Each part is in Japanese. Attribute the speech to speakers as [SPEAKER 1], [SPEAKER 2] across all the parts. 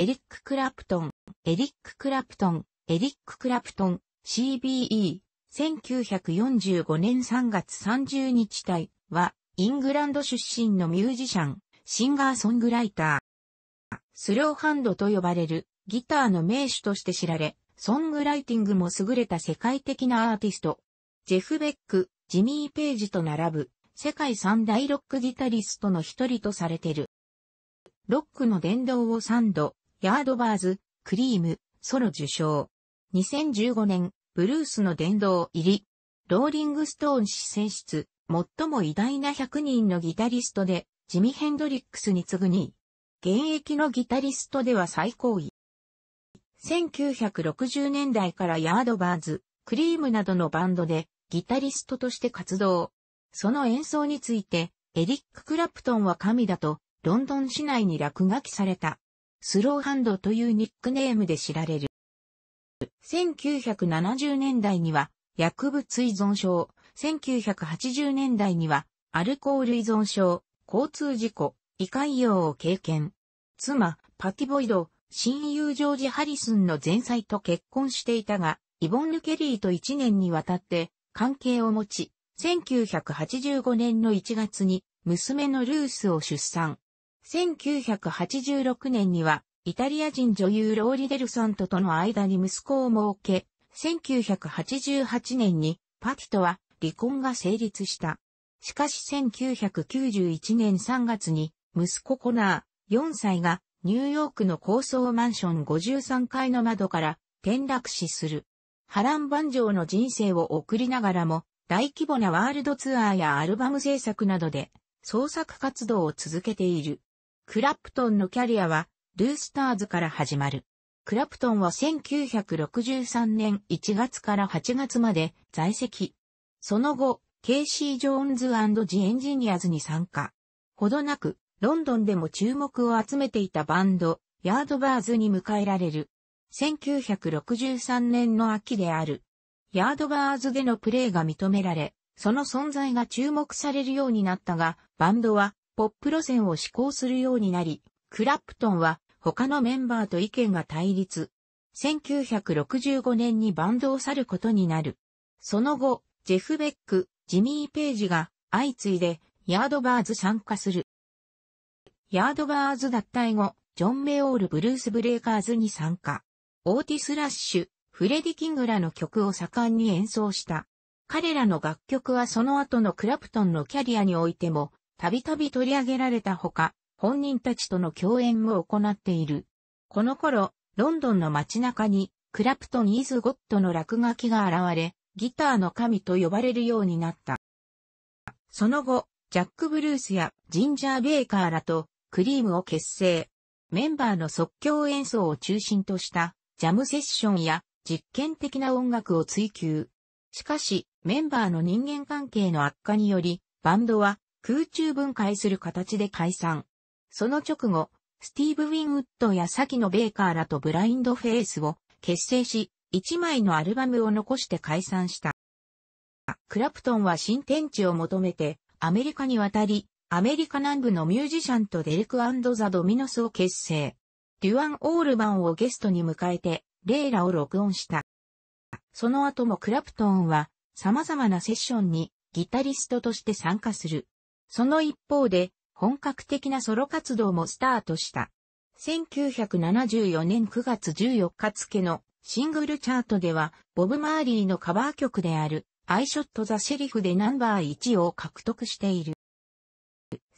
[SPEAKER 1] エリック・クラプトン、エリック・クラプトン、エリック・クラプトン、CBE、1945年3月30日体は、イングランド出身のミュージシャン、シンガーソングライター。スローハンドと呼ばれるギターの名手として知られ、ソングライティングも優れた世界的なアーティスト。ジェフ・ベック、ジミー・ペイジと並ぶ世界三大ロックギタリストの一人とされてる。ロックの殿堂を3度ヤードバーズ、クリーム、ソロ受賞。2015年、ブルースの殿堂入り。ローリングストーン誌選出、最も偉大な100人のギタリストで、ジミ・ヘンドリックスに次ぐ2位。現役のギタリストでは最高位。1960年代からヤードバーズ、クリームなどのバンドで、ギタリストとして活動。その演奏について、エリック・クラプトンは神だと、ロンドン市内に落書きされた。スローハンドというニックネームで知られる。1970年代には薬物依存症、1980年代にはアルコール依存症、交通事故、胃潰瘍を経験。妻、パティボイド、親友ジョージ・ハリスンの前妻と結婚していたが、イボンヌ・ケリーと1年にわたって関係を持ち、1985年の1月に娘のルースを出産。1986年には、イタリア人女優ローリ・デルソントとの間に息子を設け、1988年にパティとは離婚が成立した。しかし1991年3月に息子コナー4歳がニューヨークの高層マンション53階の窓から転落死する。波乱万丈の人生を送りながらも大規模なワールドツアーやアルバム制作などで創作活動を続けている。クラプトンのキャリアは、ルースターズから始まる。クラプトンは1963年1月から8月まで在籍。その後、ケイシー・ジョーンズジ・エンジニアズに参加。ほどなく、ロンドンでも注目を集めていたバンド、ヤードバーズに迎えられる。1963年の秋である。ヤードバーズでのプレーが認められ、その存在が注目されるようになったが、バンドはポップ路線を志向するようになり、クラプトンは他のメンバーと意見が対立。1965年にバンドを去ることになる。その後、ジェフ・ベック、ジミー・ページが相次いでヤードバーズ参加する。ヤードバーズ脱退後、ジョン・メオール・ブルース・ブレイカーズに参加。オーティス・ラッシュ、フレディ・キングらの曲を盛んに演奏した。彼らの楽曲はその後のクラプトンのキャリアにおいてもたびたび取り上げられたほか、本人たちとの共演も行っている。この頃、ロンドンの街中に、クラプトン・イズ・ゴッドの落書きが現れ、ギターの神と呼ばれるようになった。その後、ジャック・ブルースやジンジャー・ベイカーらとクリームを結成。メンバーの即興演奏を中心としたジャムセッションや実験的な音楽を追求。しかし、メンバーの人間関係の悪化により、バンドは空中分解する形で解散。その直後、スティーブ・ウィンウッドや先のベーカーらとブラインドフェイスを結成し、一枚のアルバムを残して解散した。クラプトンは新天地を求めてアメリカに渡り、アメリカ南部のミュージシャンとデルクザ・ドミノスを結成。デュアン・オールバンをゲストに迎えて、レイラを録音した。その後もクラプトンは様々なセッションにギタリストとして参加する。その一方で、本格的なソロ活動もスタートした。1974年9月14日付のシングルチャートでは、ボブ・マーリーのカバー曲である、アイショット・ザ・シェリフでナンバー1を獲得している。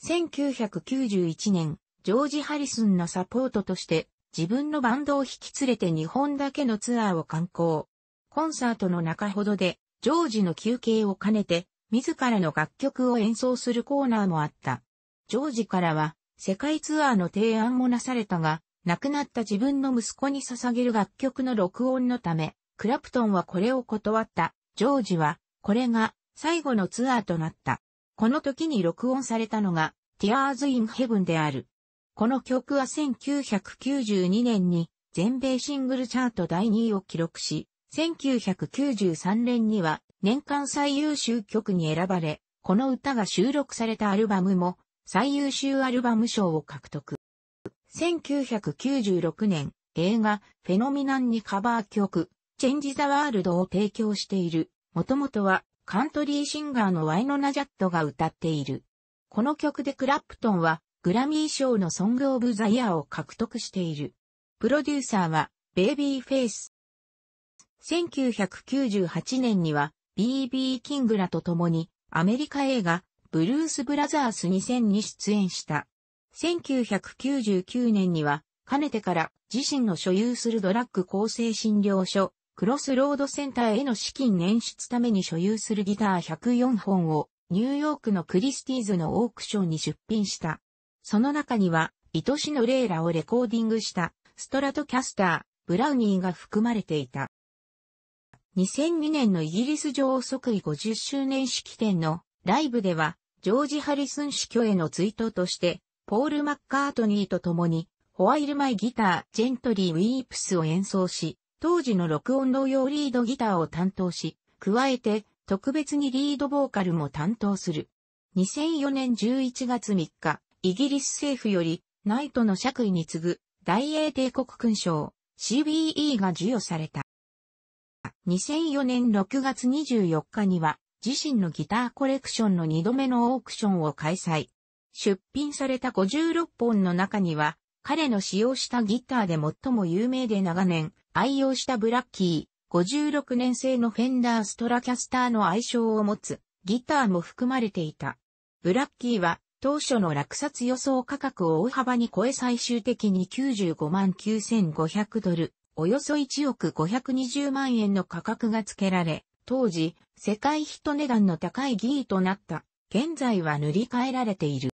[SPEAKER 1] 1991年、ジョージ・ハリスンのサポートとして、自分のバンドを引き連れて日本だけのツアーを観光。コンサートの中ほどで、ジョージの休憩を兼ねて、自らの楽曲を演奏するコーナーもあった。ジョージからは、世界ツアーの提案もなされたが、亡くなった自分の息子に捧げる楽曲の録音のため、クラプトンはこれを断った。ジョージは、これが最後のツアーとなった。この時に録音されたのが、Tears in Heaven である。この曲は1992年に全米シングルチャート第2位を記録し、1993年には年間最優秀曲に選ばれ、この歌が収録されたアルバムも最優秀アルバム賞を獲得。1996年、映画、フェノミナンにカバー曲、チェンジ・ザ・ワールドを提供している、もともとはカントリーシンガーのワイノナ・ジャットが歌っている。この曲でクラプトンはグラミー賞のソング・オブ・ザ・イヤーを獲得している。プロデューサーはベイビー・フェイス。1998年には B.B. キングらと共にアメリカ映画ブルース・ブラザース2000に出演した。1999年には、かねてから自身の所有するドラッグ構成診療所、クロスロードセンターへの資金捻出ために所有するギター104本をニューヨークのクリスティーズのオークションに出品した。その中には、愛しのレイラをレコーディングしたストラトキャスター、ブラウニーが含まれていた。2002年のイギリス女王即位50周年式典のライブでは、ジョージ・ハリスン死去への追悼として、ポール・マッカートニーと共に、ホワイルマイギター、ジェントリー・ウィープスを演奏し、当時の録音同様リードギターを担当し、加えて、特別にリードボーカルも担当する。2004年11月3日、イギリス政府より、ナイトの爵位に次ぐ、大英帝国勲章、CBE が授与された。2004年6月24日には自身のギターコレクションの2度目のオークションを開催。出品された56本の中には、彼の使用したギターで最も有名で長年愛用したブラッキー、56年製のフェンダーストラキャスターの愛称を持つギターも含まれていた。ブラッキーは当初の落札予想価格を大幅に超え最終的に95万9500ドル、およそ1億520万円の価格が付けられ、当時、世界ヒット値段の高いギーとなった。現在は塗り替えられている。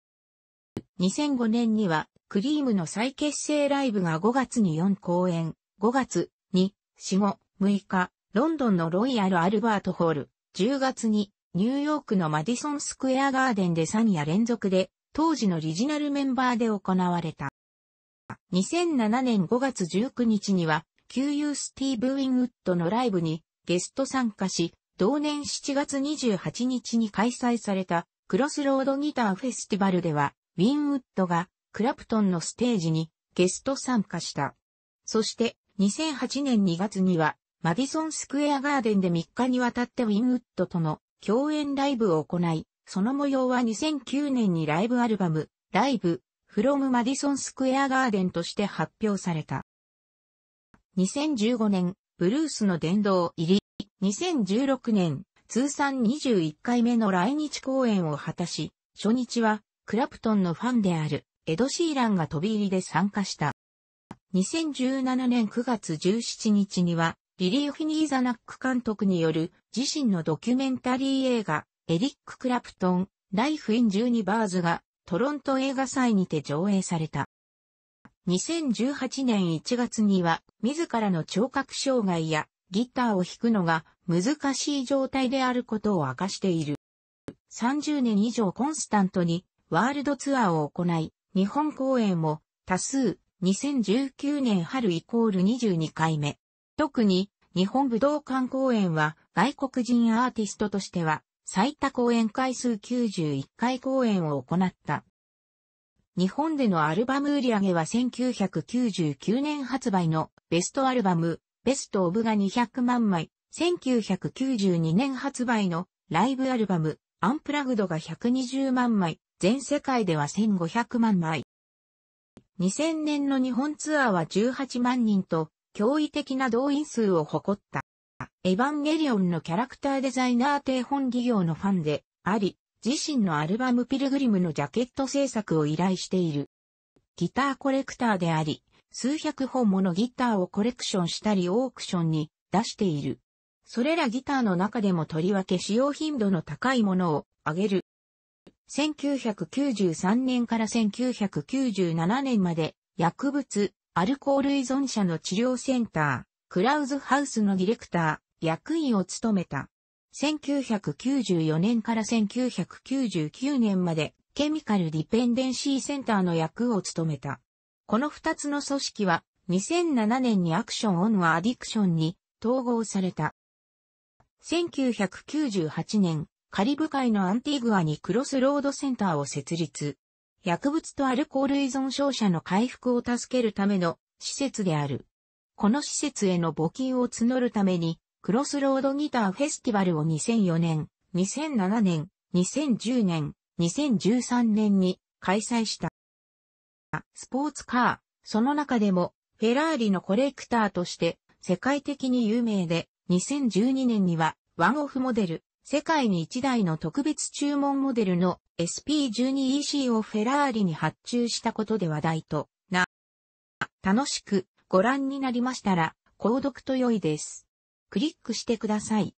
[SPEAKER 1] 2005年には、クリームの再結成ライブが5月に4公演、5月に、4、5、6日、ロンドンのロイヤル・アルバート・ホール、10月に、ニューヨークのマディソン・スクエア・ガーデンで3夜連続で、当時のリジナルメンバーで行われた。2007年5月19日には、旧友スティーブ・ウィンウッドのライブにゲスト参加し、同年7月28日に開催されたクロスロードギターフェスティバルでは、ウィンウッドがクラプトンのステージにゲスト参加した。そして2008年2月にはマディソンスクエアガーデンで3日にわたってウィンウッドとの共演ライブを行い、その模様は2009年にライブアルバム、ライブ、from マディソンスクエアガーデンとして発表された。2015年、ブルースの殿堂入り、2016年、通算21回目の来日公演を果たし、初日は、クラプトンのファンである、エド・シーランが飛び入りで参加した。2017年9月17日には、リリー・フィニー・ザナック監督による自身のドキュメンタリー映画、エリック・クラプトン、ライフ・イン・ジーニバーズがトロント映画祭にて上映された。2018年1月には、自らの聴覚障害やギターを弾くのが難しい状態であることを明かしている。30年以上コンスタントにワールドツアーを行い、日本公演も多数2019年春イコール22回目。特に日本武道館公演は外国人アーティストとしては最多公演回数91回公演を行った。日本でのアルバム売り上げは1999年発売のベストアルバム、ベストオブが200万枚、1992年発売のライブアルバム、アンプラグドが120万枚、全世界では1500万枚。2000年の日本ツアーは18万人と驚異的な動員数を誇った。エヴァンゲリオンのキャラクターデザイナー定本企業のファンであり、自身のアルバムピルグリムのジャケット制作を依頼している。ギターコレクターであり、数百本ものギターをコレクションしたりオークションに出している。それらギターの中でもとりわけ使用頻度の高いものを挙げる。1993年から1997年まで薬物、アルコール依存者の治療センター、クラウズハウスのディレクター、役員を務めた。1994年から1999年までケミカルディペンデンシーセンターの役を務めた。この二つの組織は2007年にアクションオンはアディクションに統合された。1998年、カリブ海のアンティグアにクロスロードセンターを設立。薬物とアルコール依存症者の回復を助けるための施設である。この施設への募金を募るためにクロスロードギターフェスティバルを2004年、2007年、2010年、2013年に開催した。スポーツカー、その中でもフェラーリのコレクターとして世界的に有名で、2012年にはワンオフモデル、世界に1台の特別注文モデルの SP12EC をフェラーリに発注したことで話題とな。楽しくご覧になりましたら、購読と良いです。クリックしてください。